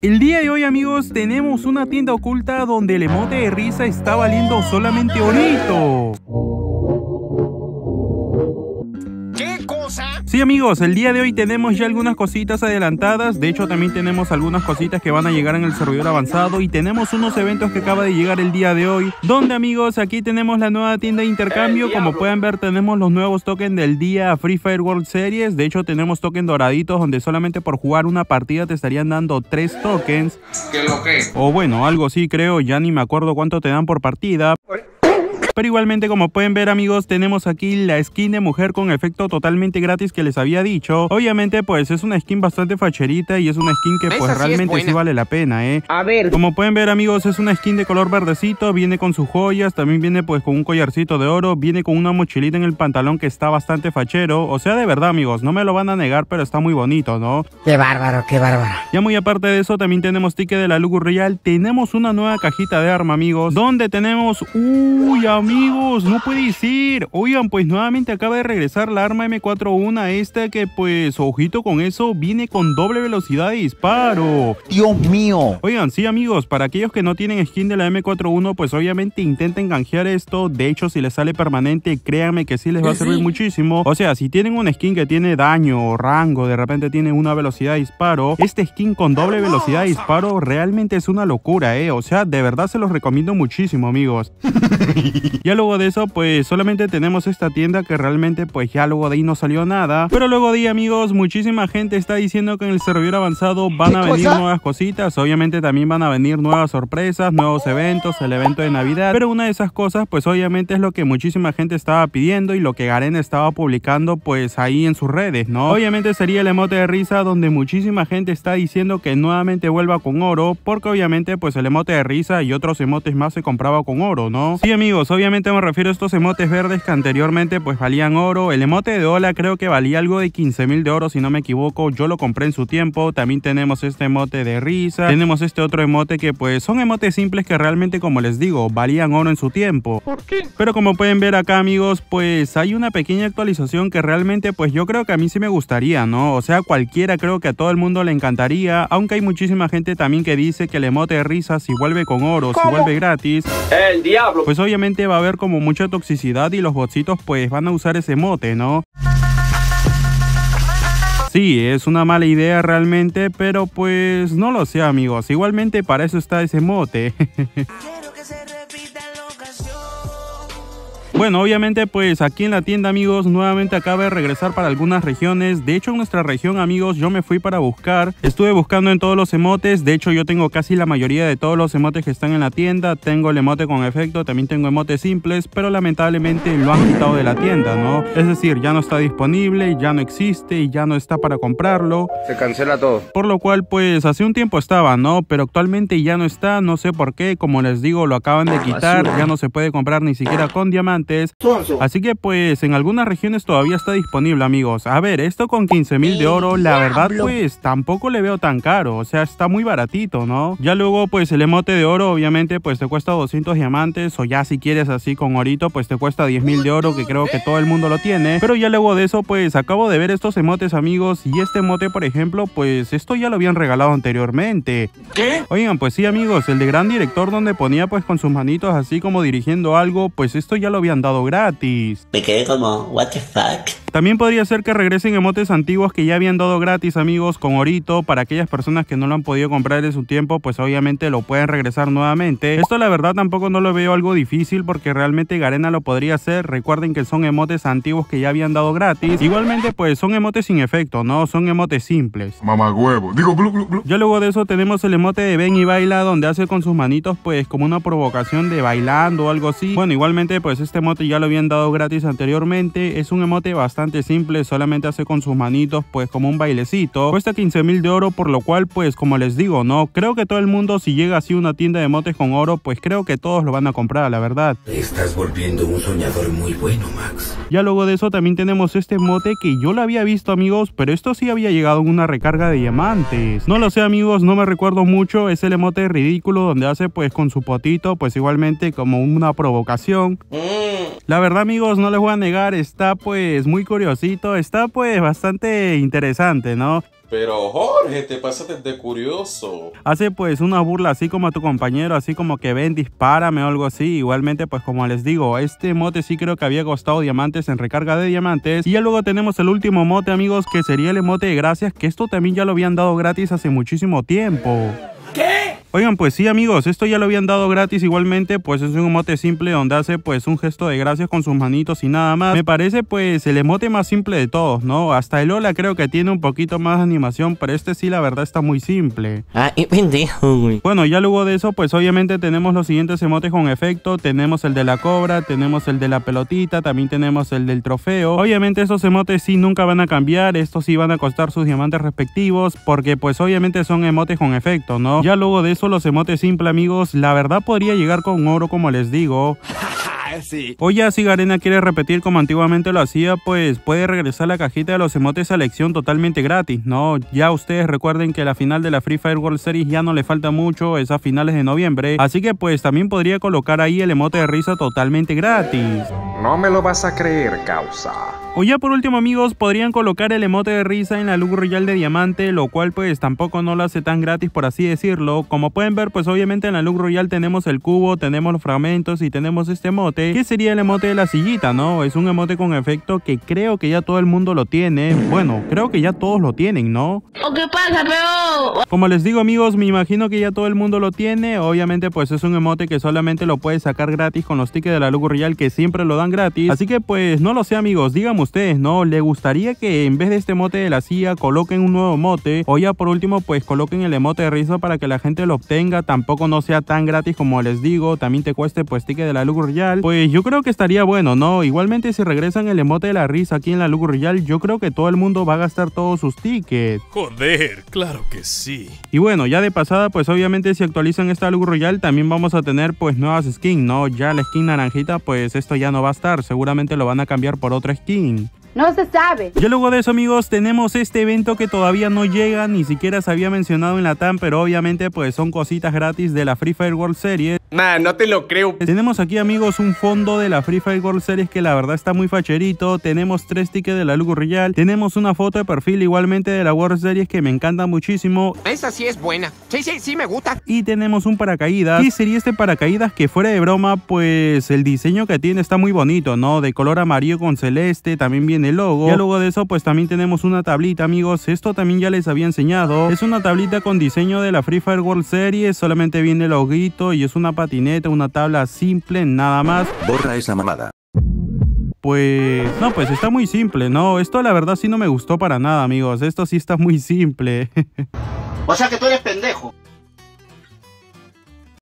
El día de hoy amigos tenemos una tienda oculta donde el emote de risa está valiendo solamente orito. amigos, el día de hoy tenemos ya algunas cositas adelantadas, de hecho también tenemos algunas cositas que van a llegar en el servidor avanzado y tenemos unos eventos que acaba de llegar el día de hoy, donde amigos aquí tenemos la nueva tienda de intercambio, como pueden ver tenemos los nuevos tokens del día Free Fire World Series, de hecho tenemos tokens doraditos donde solamente por jugar una partida te estarían dando tres tokens, lo o bueno algo así creo, ya ni me acuerdo cuánto te dan por partida. Pero igualmente como pueden ver amigos tenemos aquí la skin de mujer con efecto totalmente gratis que les había dicho. Obviamente pues es una skin bastante facherita y es una skin que pues realmente sí, vale la pena, ¿eh? A ver. Como pueden ver amigos es una skin de color verdecito, viene con sus joyas, también viene pues con un collarcito de oro, viene con una mochilita en el pantalón que está bastante fachero. O sea de verdad amigos, no me lo van a negar pero está muy bonito, ¿no? Qué bárbaro, qué bárbaro. Ya muy aparte de eso también tenemos ticket de la Lugu Real, tenemos una nueva cajita de arma amigos, donde tenemos... Uy, amigos, no puede ser. Oigan, pues nuevamente acaba de regresar la arma M41 esta que pues, ojito con eso, viene con doble velocidad de disparo. Dios mío. Oigan, sí amigos, para aquellos que no tienen skin de la M41, pues obviamente intenten canjear esto. De hecho, si les sale permanente, créanme que sí les va a servir muchísimo. O sea, si tienen un skin que tiene daño, o rango, de repente tiene una velocidad de disparo, este skin con doble velocidad de disparo realmente es una locura, ¿eh? O sea, de verdad se los recomiendo muchísimo, amigos. ya luego de eso, pues solamente tenemos esta tienda que realmente pues ya luego de ahí no salió nada. Pero luego de ahí, amigos, muchísima gente está diciendo que en el servidor avanzado van a venir nuevas cositas. Obviamente también van a venir nuevas sorpresas, nuevos eventos, el evento de Navidad. Pero una de esas cosas, pues obviamente es lo que muchísima gente estaba pidiendo y lo que Garen estaba publicando pues ahí en sus redes, ¿no? Obviamente sería el emote de risa donde muchísima gente está diciendo que nuevamente vuelva con oro porque obviamente pues el emote de risa y otros emotes más se compraba con oro, ¿no? Sí amigos, obviamente me refiero a estos emotes verdes que anteriormente pues valían oro. El emote de Ola creo que valía algo de 15 mil de oro si no me equivoco. Yo lo compré en su tiempo. También tenemos este emote de risa. Tenemos este otro emote que pues son emotes simples que realmente como les digo valían oro en su tiempo. ¿Por qué? Pero como pueden ver acá amigos pues hay una pequeña actualización que realmente pues yo creo que a mí sí me gustaría ¿no? O sea cualquiera creo que a todo el mundo le encantaría. Aunque hay muchísima gente también que dice que el emote de risa si vuelve con oro, si vuelve gratis. El diablo. Pues obviamente va a haber como mucha toxicidad y los botsitos pues van a usar ese mote, ¿no? Sí, es una mala idea realmente, pero pues no lo sé amigos, igualmente para eso está ese mote. Bueno, obviamente pues aquí en la tienda amigos nuevamente acaba de regresar para algunas regiones. De hecho en nuestra región amigos yo me fui para buscar. Estuve buscando en todos los emotes. De hecho yo tengo casi la mayoría de todos los emotes que están en la tienda. Tengo el emote con efecto, también tengo emotes simples, pero lamentablemente lo han quitado de la tienda, ¿no? Es decir, ya no está disponible, ya no existe y ya no está para comprarlo. Se cancela todo. Por lo cual pues hace un tiempo estaba, ¿no? Pero actualmente ya no está, no sé por qué. Como les digo, lo acaban de ah, quitar, ya no se puede comprar ni siquiera con diamante Así que pues en algunas regiones todavía está disponible amigos. A ver, esto con 15 mil de oro, la verdad pues tampoco le veo tan caro. O sea, está muy baratito, ¿no? Ya luego pues el emote de oro obviamente pues te cuesta 200 diamantes o ya si quieres así con orito pues te cuesta 10.000 de oro que creo que todo el mundo lo tiene. Pero ya luego de eso pues acabo de ver estos emotes amigos y este emote por ejemplo pues esto ya lo habían regalado anteriormente. ¿Qué? Oigan pues sí amigos, el de gran director donde ponía pues con sus manitos así como dirigiendo algo pues esto ya lo habían dado gratis. Me quedé como, what the fuck. También podría ser que regresen emotes antiguos que ya habían dado gratis, amigos, con Orito. Para aquellas personas que no lo han podido comprar en su tiempo, pues obviamente lo pueden regresar nuevamente. Esto la verdad tampoco no lo veo algo difícil porque realmente Garena lo podría hacer. Recuerden que son emotes antiguos que ya habían dado gratis. Igualmente, pues son emotes sin efecto, ¿no? Son emotes simples. Mamá huevo. Digo, Ya luego de eso tenemos el emote de ven y baila donde hace con sus manitos pues como una provocación de bailando o algo así. Bueno, igualmente pues este emote ya lo habían dado gratis anteriormente. Es un emote bastante simple, solamente hace con sus manitos pues como un bailecito. Cuesta 15 mil de oro, por lo cual pues como les digo, no, creo que todo el mundo si llega así una tienda de emotes con oro, pues creo que todos lo van a comprar, la verdad. Estás volviendo un soñador muy bueno, Max. Ya luego de eso también tenemos este emote que yo lo había visto amigos, pero esto sí había llegado en una recarga de diamantes. No lo sé amigos, no me recuerdo mucho, es el emote ridículo donde hace pues con su potito pues igualmente como una provocación. Mm. La verdad amigos, no les voy a negar, está pues muy curiosito, está pues bastante interesante, ¿no? Pero Jorge, te pasaste de curioso. Hace pues una burla así como a tu compañero, así como que ven, dispárame o algo así. Igualmente pues como les digo, este mote sí creo que había costado diamantes en recarga de diamantes. Y ya luego tenemos el último mote amigos, que sería el emote de gracias, que esto también ya lo habían dado gratis hace muchísimo tiempo. ¿Qué? Oigan, pues sí amigos, esto ya lo habían dado gratis igualmente, pues es un emote simple donde hace pues un gesto de gracias con sus manitos y nada más. Me parece pues el emote más simple de todos, ¿no? Hasta el hola creo que tiene un poquito más de animación, pero este sí la verdad está muy simple. Ah, y pendejo, Bueno, ya luego de eso pues obviamente tenemos los siguientes emotes con efecto, tenemos el de la cobra, tenemos el de la pelotita, también tenemos el del trofeo. Obviamente esos emotes sí nunca van a cambiar, estos sí van a costar sus diamantes respectivos, porque pues obviamente son emotes con efecto, ¿no? Ya luego de los emotes simple amigos, la verdad podría llegar con oro como les digo. Sí. ya si Garena quiere repetir como antiguamente lo hacía, pues puede regresar la cajita de los emotes a elección totalmente gratis, ¿no? Ya ustedes recuerden que la final de la Free Fire World Series ya no le falta mucho, es a finales de noviembre, así que pues también podría colocar ahí el emote de risa totalmente gratis. No me lo vas a creer, causa. O ya por último amigos, podrían colocar el emote de risa en la luz royal de diamante, lo cual pues tampoco no lo hace tan gratis por así decirlo. Como pueden ver pues obviamente en la luz royal tenemos el cubo, tenemos los fragmentos y tenemos este emote, que sería el emote de la sillita, ¿no? Es un emote con efecto que creo que ya todo el mundo lo tiene. Bueno, creo que ya todos lo tienen, ¿no? ¿O qué pasa, pero? Como les digo amigos, me imagino que ya todo el mundo lo tiene. Obviamente pues es un emote que solamente lo puedes sacar gratis con los tickets de la luz royal que siempre lo dan gratis. Así que pues no lo sé amigos, digamos ustedes, ¿no? ¿Le gustaría que en vez de este mote de la CIA coloquen un nuevo mote? O ya por último, pues coloquen el emote de risa para que la gente lo obtenga. Tampoco no sea tan gratis como les digo. También te cueste pues ticket de la Lugo Royal. Pues yo creo que estaría bueno, ¿no? Igualmente si regresan el emote de la risa aquí en la Lugo Royal, yo creo que todo el mundo va a gastar todos sus tickets. Joder, claro que sí. Y bueno, ya de pasada, pues obviamente si actualizan esta luz Royal, también vamos a tener pues nuevas skins, ¿no? Ya la skin naranjita, pues esto ya no va a estar. Seguramente lo van a cambiar por otra skin. meaning No se sabe. y luego de eso, amigos, tenemos este evento que todavía no llega, ni siquiera se había mencionado en la TAM, pero obviamente pues son cositas gratis de la Free Fire World Series. Nah, no te lo creo. Tenemos aquí, amigos, un fondo de la Free Fire World Series que la verdad está muy facherito. Tenemos tres tickets de la Lugo Real. Tenemos una foto de perfil igualmente de la World Series que me encanta muchísimo. Esa sí es buena. Sí, sí, sí me gusta. Y tenemos un paracaídas. y sería este paracaídas? Que fuera de broma, pues el diseño que tiene está muy bonito, ¿no? De color amarillo con celeste, también bien el logo. Y luego de eso pues también tenemos una tablita amigos, esto también ya les había enseñado. Es una tablita con diseño de la Free Fire World Series, solamente viene el loguito y es una patineta, una tabla simple, nada más. Borra esa mamada. Pues... No, pues está muy simple, ¿no? Esto la verdad sí no me gustó para nada, amigos. Esto sí está muy simple. o sea que tú eres pendejo.